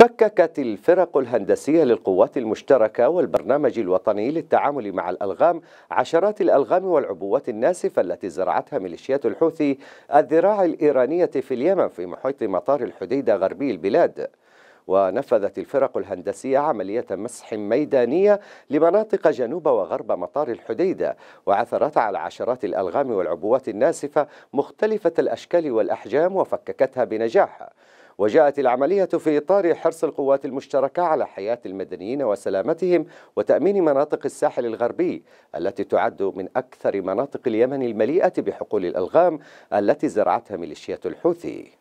فككت الفرق الهندسية للقوات المشتركة والبرنامج الوطني للتعامل مع الألغام عشرات الألغام والعبوات الناسفة التي زرعتها ميليشيات الحوثي الذراع الإيرانية في اليمن في محيط مطار الحديدة غربي البلاد ونفذت الفرق الهندسية عملية مسح ميدانية لمناطق جنوب وغرب مطار الحديدة وعثرت على عشرات الألغام والعبوات الناسفة مختلفة الأشكال والأحجام وفككتها بنجاح وجاءت العملية في إطار حرص القوات المشتركة على حياة المدنيين وسلامتهم وتأمين مناطق الساحل الغربي التي تعد من أكثر مناطق اليمن المليئة بحقول الألغام التي زرعتها ميليشيات الحوثي